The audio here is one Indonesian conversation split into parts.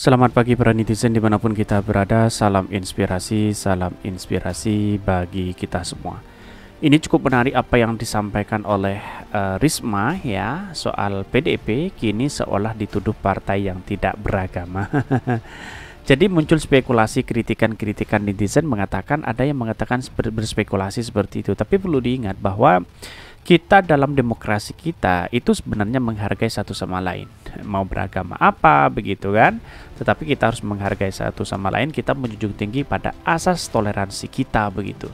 Selamat pagi para netizen dimanapun kita berada Salam inspirasi, salam inspirasi bagi kita semua Ini cukup menarik apa yang disampaikan oleh uh, Risma ya Soal PDP kini seolah dituduh partai yang tidak beragama Jadi muncul spekulasi kritikan-kritikan netizen mengatakan Ada yang mengatakan berspekulasi seperti itu Tapi perlu diingat bahwa kita dalam demokrasi kita itu sebenarnya menghargai satu sama lain mau beragama apa begitu kan tetapi kita harus menghargai satu sama lain kita menjunjung tinggi pada asas toleransi kita begitu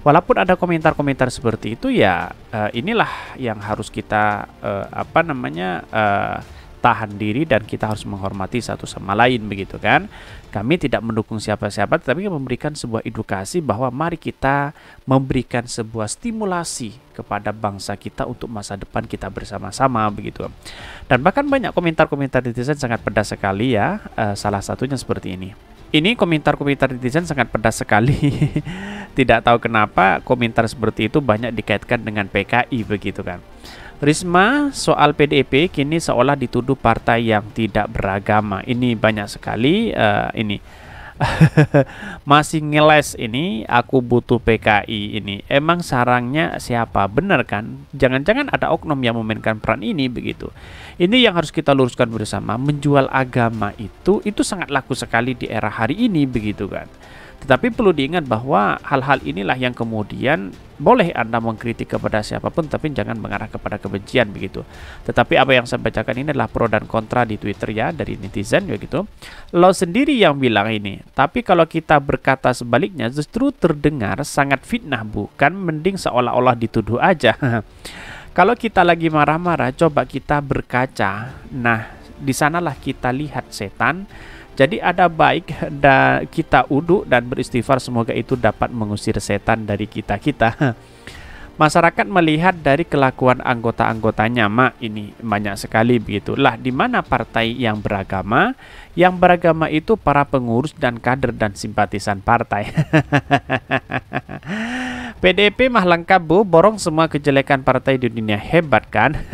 walaupun ada komentar-komentar seperti itu ya uh, inilah yang harus kita uh, apa namanya uh, tahan diri dan kita harus menghormati satu sama lain begitu kan. Kami tidak mendukung siapa-siapa tapi memberikan sebuah edukasi bahwa mari kita memberikan sebuah stimulasi kepada bangsa kita untuk masa depan kita bersama-sama begitu. Dan bahkan banyak komentar-komentar netizen sangat pedas sekali ya. Eh, salah satunya seperti ini. Ini komentar-komentar netizen sangat pedas sekali. tidak tahu kenapa komentar seperti itu banyak dikaitkan dengan PKI begitu kan. Risma soal PDIP kini seolah dituduh partai yang tidak beragama. Ini banyak sekali uh, ini. masih ngeles ini aku butuh PKI ini emang sarangnya siapa benar kan jangan-jangan ada oknum yang memainkan peran ini begitu ini yang harus kita luruskan bersama menjual agama itu itu sangat laku sekali di era hari ini begitu kan tetapi perlu diingat bahwa hal-hal inilah yang kemudian boleh Anda mengkritik kepada siapapun tapi jangan mengarah kepada kebencian begitu. Tetapi apa yang saya bacakan ini adalah pro dan kontra di Twitter ya dari netizen begitu. Ya, Lo sendiri yang bilang ini. Tapi kalau kita berkata sebaliknya justru terdengar sangat fitnah bukan mending seolah-olah dituduh aja. kalau kita lagi marah-marah coba kita berkaca. Nah, di sanalah kita lihat setan jadi ada baik dan kita uduk dan beristighfar semoga itu dapat mengusir setan dari kita kita. masyarakat melihat dari kelakuan anggota-anggotanya mak ini banyak sekali begitulah di mana partai yang beragama yang beragama itu para pengurus dan kader dan simpatisan partai PDP mah lengkap bu borong semua kejelekan partai di dunia hebat kan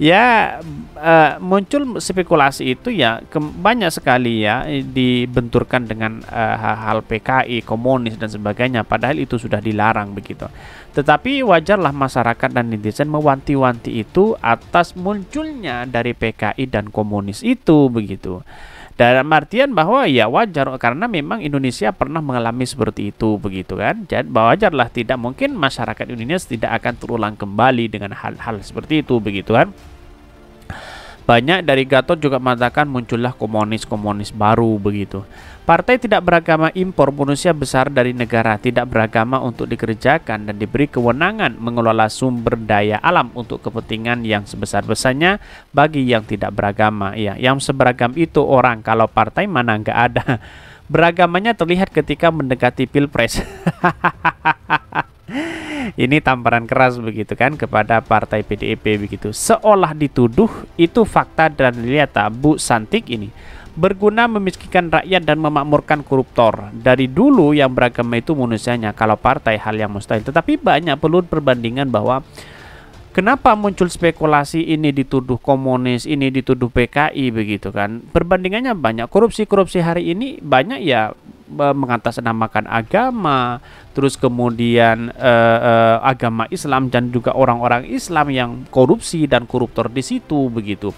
ya uh, muncul spekulasi itu ya banyak sekali ya dibenturkan dengan eh, hal-hal uh, -hal PKI komunis dan sebagainya padahal itu sudah dilarang begitu. Tetapi wajarlah masyarakat dan netizen mewanti-wanti itu atas munculnya dari PKI dan komunis itu begitu. Dalam artian bahwa ya wajar karena memang Indonesia pernah mengalami seperti itu begitu kan. Jadi wajarlah tidak mungkin masyarakat Indonesia tidak akan terulang kembali dengan hal-hal seperti itu begitu kan. Banyak dari Gatot juga mengatakan muncullah komunis-komunis baru begitu. Partai tidak beragama impor manusia besar dari negara tidak beragama untuk dikerjakan dan diberi kewenangan mengelola sumber daya alam untuk kepentingan yang sebesar-besarnya bagi yang tidak beragama. Ya, yang seberagam itu orang kalau partai mana nggak ada. Beragamanya terlihat ketika mendekati pilpres. ini tamparan keras begitu kan kepada partai PDIP begitu seolah dituduh itu fakta dan nyata Bu Santik ini berguna memiskinkan rakyat dan memakmurkan koruptor. Dari dulu yang beragama itu manusianya kalau partai hal yang mustahil. Tetapi banyak perlu perbandingan bahwa Kenapa muncul spekulasi ini dituduh komunis, ini dituduh PKI begitu kan? Perbandingannya banyak. Korupsi-korupsi hari ini banyak ya eh, mengatasnamakan agama, terus kemudian uh, uh, agama Islam dan juga orang-orang Islam yang korupsi dan koruptor di situ begitu.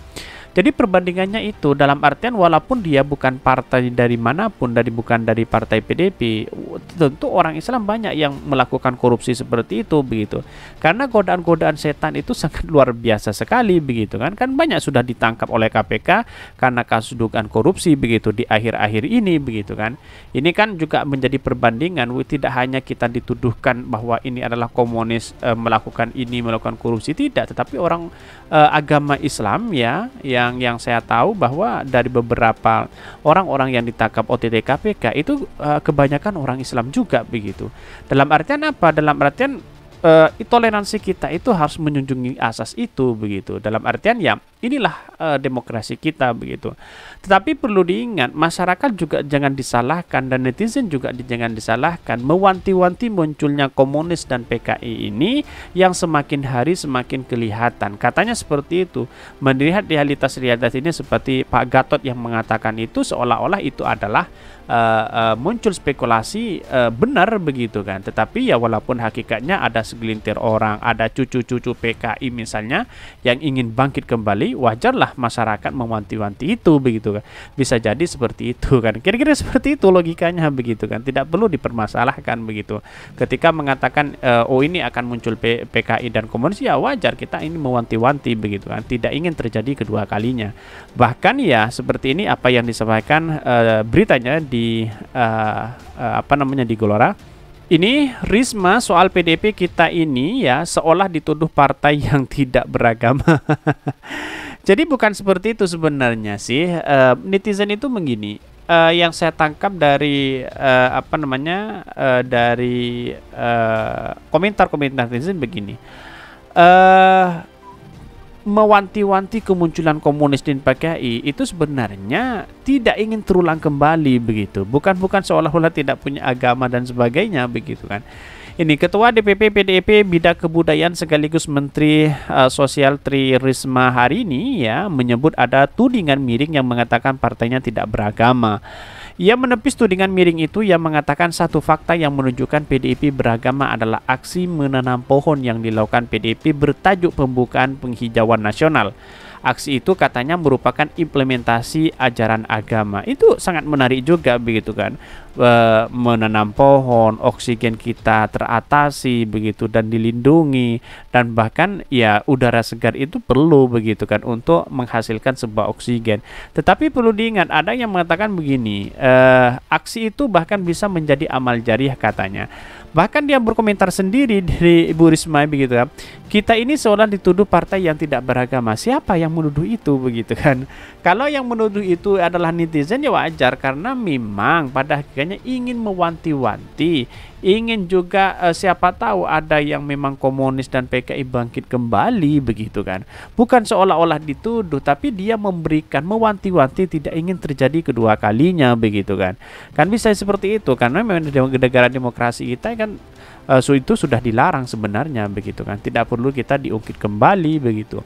Jadi perbandingannya itu dalam artian walaupun dia bukan partai dari manapun dari bukan dari partai PDP, tentu orang Islam banyak yang melakukan korupsi seperti itu begitu. Karena godaan-godaan setan itu sangat luar biasa sekali begitu kan. Kan banyak sudah ditangkap oleh KPK karena kasus dugaan korupsi begitu di akhir-akhir ini begitu kan. Ini kan juga menjadi perbandingan tidak hanya kita dituduhkan bahwa ini adalah komunis e, melakukan ini melakukan korupsi tidak, tetapi orang e, agama Islam ya ya yang yang saya tahu bahwa dari beberapa orang-orang yang ditangkap OTT KPK itu uh, kebanyakan orang Islam juga begitu. Dalam artian apa? Dalam artian uh, toleransi kita itu harus menjunjungi asas itu begitu. Dalam artian yang Inilah e, demokrasi kita begitu. Tetapi perlu diingat masyarakat juga jangan disalahkan dan netizen juga jangan disalahkan mewanti-wanti munculnya komunis dan PKI ini yang semakin hari semakin kelihatan. Katanya seperti itu. Melihat realitas-realitas ini seperti Pak Gatot yang mengatakan itu seolah-olah itu adalah uh, uh, muncul spekulasi uh, benar begitu kan. Tetapi ya walaupun hakikatnya ada segelintir orang, ada cucu-cucu PKI misalnya yang ingin bangkit kembali wajarlah masyarakat mewanti-wanti itu begitu kan bisa jadi seperti itu kan kira-kira seperti itu logikanya begitu kan tidak perlu dipermasalahkan begitu ketika mengatakan e, oh ini akan muncul P PKI dan komunis ya wajar kita ini mewanti-wanti begitu kan tidak ingin terjadi kedua kalinya bahkan ya seperti ini apa yang disampaikan e, beritanya di e, e, apa namanya di Gelora ini Risma soal PDP kita ini ya seolah dituduh partai yang tidak beragama Jadi bukan seperti itu sebenarnya sih. Uh, netizen itu begini. Uh, eh, yang saya tangkap dari uh, apa namanya uh, dari komentar-komentar uh, netizen begini. Uh, mewanti-wanti kemunculan komunis di PKI itu sebenarnya tidak ingin terulang kembali begitu. Bukan bukan seolah-olah tidak punya agama dan sebagainya begitu kan. Ini Ketua DPP PDIP e Bidang Kebudayaan sekaligus Menteri eh, Sosial Tri Risma hari ini ya menyebut ada tudingan miring yang mengatakan partainya tidak beragama. Ia menepis tudingan miring itu yang mengatakan satu fakta yang menunjukkan PDIP beragama adalah aksi menanam pohon yang dilakukan PDIP bertajuk pembukaan penghijauan nasional. Aksi itu katanya merupakan implementasi ajaran agama. Itu sangat menarik juga begitu kan. E, menanam pohon, oksigen kita teratasi begitu dan dilindungi dan bahkan ya udara segar itu perlu begitu kan untuk menghasilkan sebuah oksigen. Tetapi perlu diingat ada yang mengatakan begini, e, aksi itu bahkan bisa menjadi amal jariah katanya. Bahkan dia berkomentar sendiri dari Ibu Risma begitu kan Kita ini seolah dituduh partai yang tidak beragama. Siapa yang menuduh itu begitu kan. Kalau yang menuduh itu adalah netizen ya wajar karena memang pada akhirnya ingin mewanti-wanti, ingin juga eh, siapa tahu ada yang memang komunis dan PKI bangkit kembali begitu kan. Bukan seolah-olah dituduh tapi dia memberikan mewanti-wanti tidak ingin terjadi kedua kalinya begitu kan. Kan bisa seperti itu karena memang negara demokrasi kita kan uh, itu sudah dilarang sebenarnya begitu kan tidak perlu kita diungkit kembali begitu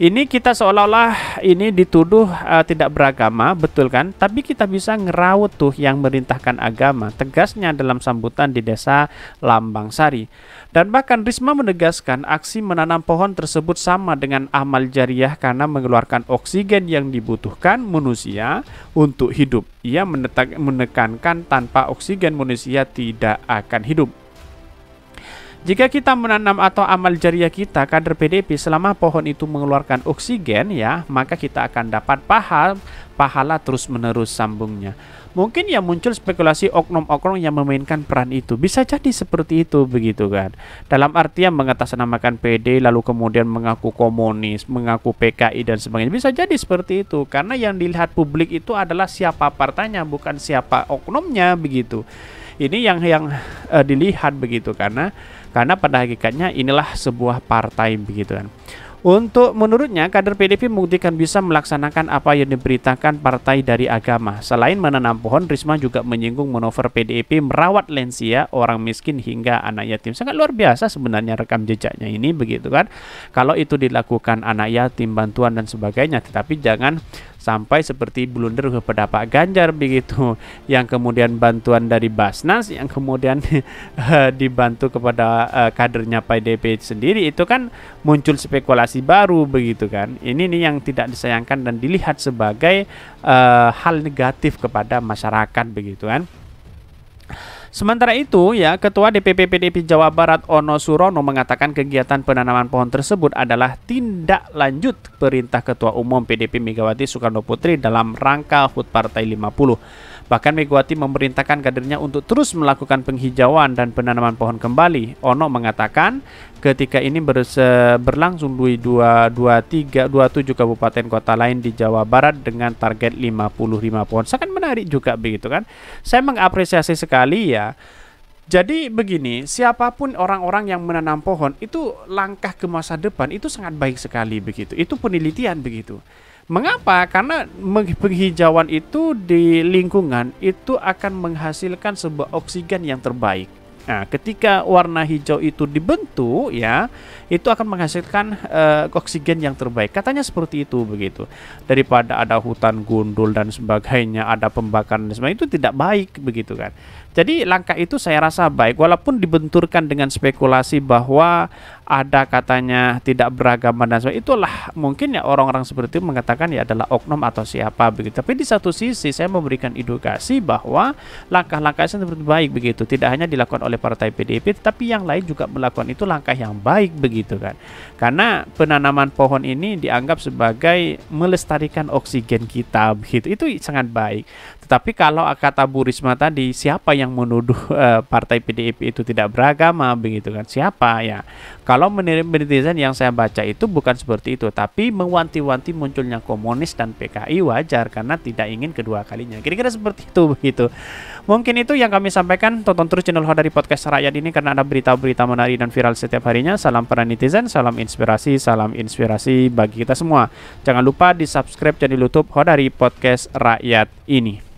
ini kita seolah-olah ini dituduh uh, tidak beragama, betul kan? Tapi kita bisa ngerawut tuh yang merintahkan agama, tegasnya dalam sambutan di desa Lambang Sari. Dan bahkan Risma menegaskan aksi menanam pohon tersebut sama dengan amal jariah karena mengeluarkan oksigen yang dibutuhkan manusia untuk hidup. Ia menekankan tanpa oksigen manusia tidak akan hidup. Jika kita menanam atau amal jariah kita kader PDP selama pohon itu mengeluarkan oksigen ya, maka kita akan dapat pahal pahala terus-menerus sambungnya. Mungkin yang muncul spekulasi oknum-oknum yang memainkan peran itu. Bisa jadi seperti itu begitu kan. Dalam artian mengatasnamakan PD lalu kemudian mengaku komunis, mengaku PKI dan sebagainya. Bisa jadi seperti itu karena yang dilihat publik itu adalah siapa partainya bukan siapa oknumnya begitu ini yang yang uh, dilihat begitu karena karena pada hakikatnya inilah sebuah partai begitu kan. Untuk menurutnya kader PDP membuktikan bisa melaksanakan apa yang diberitakan partai dari agama. Selain menanam pohon, Risma juga menyinggung manuver PDP merawat lansia, orang miskin hingga anak yatim. Sangat luar biasa sebenarnya rekam jejaknya ini begitu kan. Kalau itu dilakukan anak yatim, bantuan dan sebagainya, tetapi jangan sampai seperti blunder kepada Pak Ganjar begitu yang kemudian bantuan dari Basnas yang kemudian eh, dibantu kepada eh, kadernya kadernya PDP sendiri itu kan muncul spekulasi baru begitu kan ini nih yang tidak disayangkan dan dilihat sebagai uh, hal negatif kepada masyarakat begitu kan Sementara itu, ya, Ketua DPP PDIP Jawa Barat Ono Surono mengatakan kegiatan penanaman pohon tersebut adalah tindak lanjut perintah Ketua Umum PDP Megawati Soekarno Putri dalam rangka HUT Partai 50. Bahkan Megawati memerintahkan kadernya untuk terus melakukan penghijauan dan penanaman pohon kembali. Ono mengatakan ketika ini berlangsung di 223 27 kabupaten kota lain di Jawa Barat dengan target 55 pohon. Sangat menarik juga begitu kan. Saya mengapresiasi sekali ya jadi begini, siapapun orang-orang yang menanam pohon itu langkah ke masa depan itu sangat baik sekali begitu. Itu penelitian begitu. Mengapa? Karena penghijauan itu di lingkungan itu akan menghasilkan sebuah oksigen yang terbaik. Nah, ketika warna hijau itu dibentuk ya, itu akan menghasilkan uh, oksigen yang terbaik. Katanya seperti itu begitu. Daripada ada hutan gundul dan sebagainya, ada pembakaran dan sebagainya itu tidak baik begitu kan. Jadi langkah itu saya rasa baik walaupun dibenturkan dengan spekulasi bahwa ada katanya tidak beragama dan sebagainya itulah mungkin ya orang-orang seperti itu mengatakan ya adalah oknum atau siapa begitu tapi di satu sisi saya memberikan edukasi bahwa langkah-langkah itu -langkah baik begitu tidak hanya dilakukan oleh partai PDIP tapi yang lain juga melakukan itu langkah yang baik begitu kan karena penanaman pohon ini dianggap sebagai melestarikan oksigen kita begitu itu sangat baik tetapi kalau kata Bu Risma tadi siapa yang menuduh uh, partai PDIP itu tidak beragama begitu kan siapa ya kalau kalau menirim netizen yang saya baca itu bukan seperti itu, tapi mewanti-wanti munculnya komunis dan PKI wajar karena tidak ingin kedua kalinya. Kira-kira seperti itu begitu. Mungkin itu yang kami sampaikan. Tonton terus channel dari Podcast Rakyat ini karena ada berita-berita menarik dan viral setiap harinya. Salam para netizen, salam inspirasi, salam inspirasi bagi kita semua. Jangan lupa di subscribe channel YouTube dari Podcast Rakyat ini.